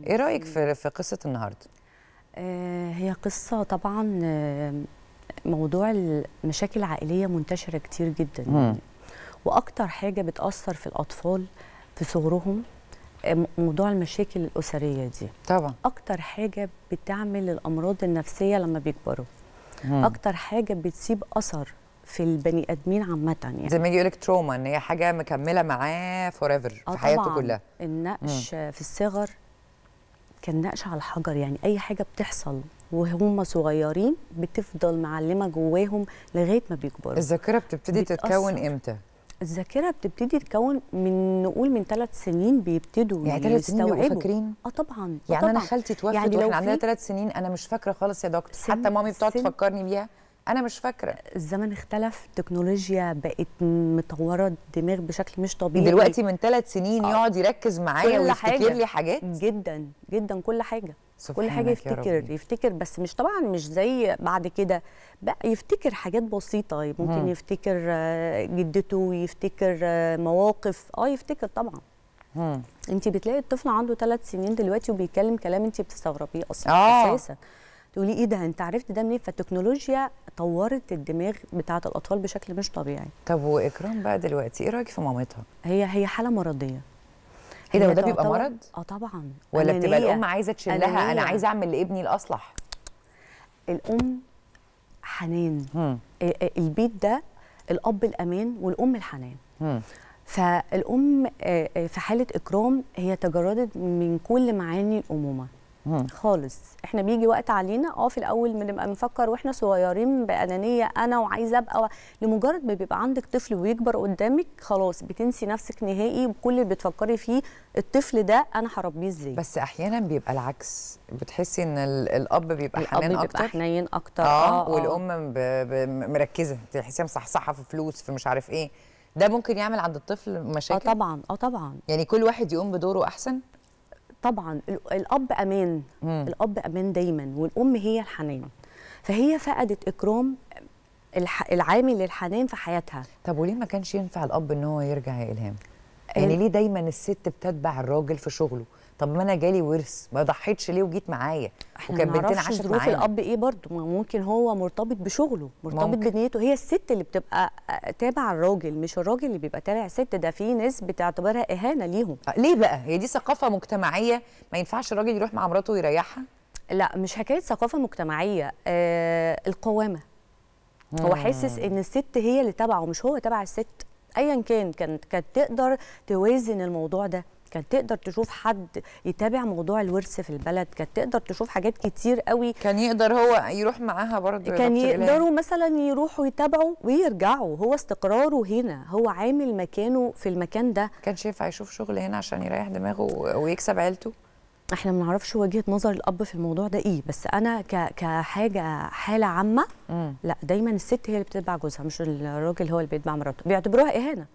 ايه رايك في في قصه النهارده آه، هي قصه طبعا آه، موضوع المشاكل العائليه منتشره كتير جدا مم. واكتر حاجه بتاثر في الاطفال في صغرهم آه، موضوع المشاكل الاسريه دي طبعا اكتر حاجه بتعمل الامراض النفسيه لما بيكبروا مم. اكتر حاجه بتسيب اثر في البني ادمين عامه يعني زي ما يجي يقول لك تروما ان هي حاجه مكمله معاه فور ايفر في حياته كلها النقش مم. في الصغر كان نقش على الحجر يعني اي حاجه بتحصل وهم صغيرين بتفضل معلمه جواهم لغايه ما بيكبروا الذاكره بتبتدي تتكون امتى الذاكره بتبتدي تتكون من نقول من ثلاث سنين بيبتدوا يعني ثلاث سنين بيبقوا فاكرين اه طبعا آه يعني طبعا. انا خالتي توفت يعني واحنا عندنا ثلاث سنين انا مش فاكره خالص يا دكتور حتى مامي بتقعد تفكرني بيها انا مش فاكره الزمن اختلف التكنولوجيا بقت مطوره الدماغ بشكل مش طبيعي دلوقتي من ثلاث سنين آه. يقعد يركز معايا ويفتكر لي حاجات جدا جدا كل حاجه كل حاجه يفتكر يفتكر بس مش طبعا مش زي بعد كده بقى يفتكر حاجات بسيطه ممكن مم. يفتكر آه، جدته يفتكر آه، مواقف اه يفتكر طبعا مم. انت بتلاقي الطفل عنده ثلاث سنين دلوقتي وبيتكلم كلام انت بتستغربيه اصلا آه. اساسا تقولي ايه ده انت عرفت ده منين فالتكنولوجيا طورت الدماغ بتاعه الاطفال بشكل مش طبيعي طب واكرام بقى دلوقتي ايه رايك في مامتها هي هي حاله مرضيه ايه ده وده بيبقى مرض اه طبعا ولا بتبقى الام عايزه تشيلها انا عايزه اعمل لابني الاصلح الام حنان مم. آه، آه، البيت ده الاب الامان والام الحنان مم. فالام آه، في حاله اكرام هي تجردت من كل معاني الامومه خالص احنا بيجي وقت علينا اه في الاول بنبقى بنفكر واحنا صغيرين بانانيه انا وعايزه ابقى لمجرد ما بيبقى عندك طفل ويكبر قدامك خلاص بتنسي نفسك نهائي وكل اللي بتفكري فيه الطفل ده انا هربيه ازاي بس احيانا بيبقى العكس بتحسي ان الاب بيبقى الأب حنان بيبقى اكتر بيبقى حنين اكتر اه, آه, آه. والام مركزه تحسيها مصحصحه في فلوس في مش عارف ايه ده ممكن يعمل عند الطفل آه، مشاكل اه طبعا اه طبعا يعني كل واحد يقوم بدوره احسن طبعا الاب امان مم. الاب امان دايما والام هي الحنان فهي فقدت اكرام العامل للحنان في حياتها طب وليه ما كانش ينفع الاب ان هو يرجع يا الهام يعني ليه دايما الست بتتبع الراجل في شغله طب ما انا جالي ورث ما ضحيتش ليه وجيت معايا وكان بنتنا عاشت ظروف الاب ايه برضه ممكن هو مرتبط بشغله مرتبط ممكن. بنيته هي الست اللي بتبقى آه، تابع الراجل مش الراجل اللي بيبقى تابع الست ده في ناس بتعتبرها اهانه ليهم آه، ليه بقى هي دي ثقافه مجتمعيه ما ينفعش الراجل يروح مع مراته ويريحها لا مش حكايه ثقافه مجتمعيه آه القوامه هو حاسس ان الست هي اللي تبعه مش هو تبع الست ايا كان كانت كانت تقدر توازن الموضوع ده كانت تقدر تشوف حد يتابع موضوع الورث في البلد كانت تقدر تشوف حاجات كتير قوي كان يقدر هو يروح معاها برضه كان يقدروا مثلا يروحوا يتابعوا ويرجعوا هو استقراره هنا هو عامل مكانه في المكان ده كان شايف هيشوف شغل هنا عشان يريح دماغه ويكسب عيلته احنا ما نعرفش وجهه نظر الاب في الموضوع ده ايه بس انا ك... كحاجه حاله عامه مم. لا دايما الست هي اللي بتتبع جوزها مش الراجل هو اللي بيتبع مراته بيعتبروها اهانه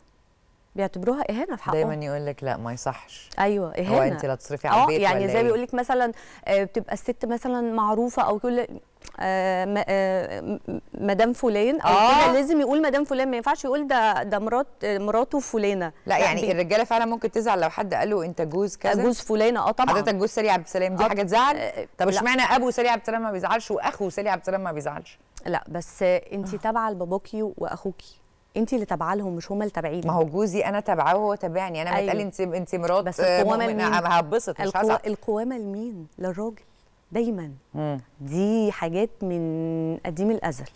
بيعتبروها اهانه في حقهم دايما يقول لك لا ما يصحش ايوه اهانه هو انت لا تصرفي على آه، البيت يعني زي إيه؟ بيقول لك مثلا آه، بتبقى الست مثلا معروفه او كل آه، آه، مدام فلان او آه. كده لازم يقول مدام فلان ما ينفعش يقول ده ده مرات مراته فلانه لا يعني بي... يعني الرجاله فعلا ممكن تزعل لو حد قال له انت جوز كذا جوز فلانه اه طبعا حضرتك جوز سريع عبد السلام دي آه، حاجه تزعل طب اشمعنى ابو سريع عبد السلام ما بيزعلش واخو سريع عبد السلام ما بيزعلش لا بس انت تابعه لباباكي واخوكي انت اللي تابعه لهم مش هم اللي تابعيني ما هو جوزي انا تابعاه وهو تابعني انا أيوه. متقال انت انت مرات بس القوامه لمين هبسط مش هزعل القوامه لمين للراجل دايما مم. دي حاجات من قديم الازل